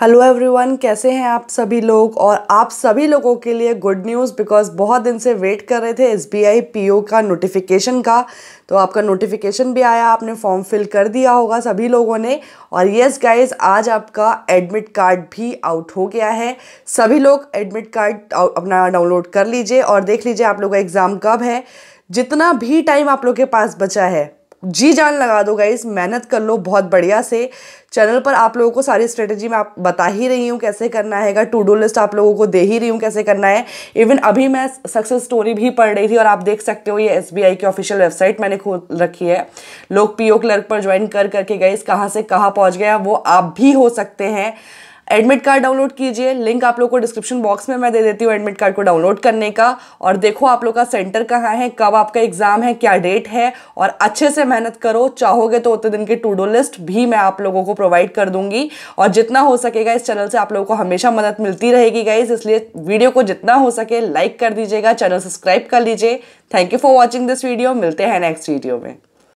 hello everyone कैसे हैं आप सभी लोग और आप सभी लोगों के लिए गुड न्यूज़ बिकॉज बहुत दिन से वेट कर रहे थे S B I P O का नोटिफिकेशन का तो आपका नोटिफिकेशन भी आया आपने फॉर्म फिल कर दिया होगा सभी लोगों ने और यस गाइस आज आपका एडमिट कार्ड भी आउट हो गया है सभी लोग एडमिट कार्ड अपना डाउनलोड कर लीजिए और देख लीजिए आप लोग का एग्ज़ाम कब है जितना भी टाइम आप लोग के पास बचा है जी जान लगा दो गाइज मेहनत कर लो बहुत बढ़िया से चैनल पर आप लोगों को सारी स्ट्रेटजी मैं आप बता ही रही हूँ कैसे करना है टू डू लिस्ट आप लोगों को दे ही रही हूँ कैसे करना है इवन अभी मैं सक्सेस स्टोरी भी पढ़ रही थी और आप देख सकते हो ये एस की ऑफिशियल वेबसाइट मैंने खोल रखी है लोग पी क्लर्क पर ज्वाइन कर करके गए कहाँ से कहाँ पहुँच गया वो आप भी हो सकते हैं एडमिट कार्ड डाउनलोड कीजिए लिंक आप लोग को डिस्क्रिप्शन बॉक्स में मैं दे देती हूँ एडमिट कार्ड को डाउनलोड करने का और देखो आप लोग का सेंटर कहाँ है कब आपका एग्ज़ाम है क्या डेट है और अच्छे से मेहनत करो चाहोगे तो उतने दिन की टू डो लिस्ट भी मैं आप लोगों को प्रोवाइड कर दूंगी और जितना हो सकेगा इस चैनल से आप लोगों को हमेशा मदद मिलती रहेगी गाइज इसलिए वीडियो को जितना हो सके लाइक कर दीजिएगा चैनल सब्सक्राइब कर लीजिए thank you for watching this video मिलते हैं नेक्स्ट वीडियो में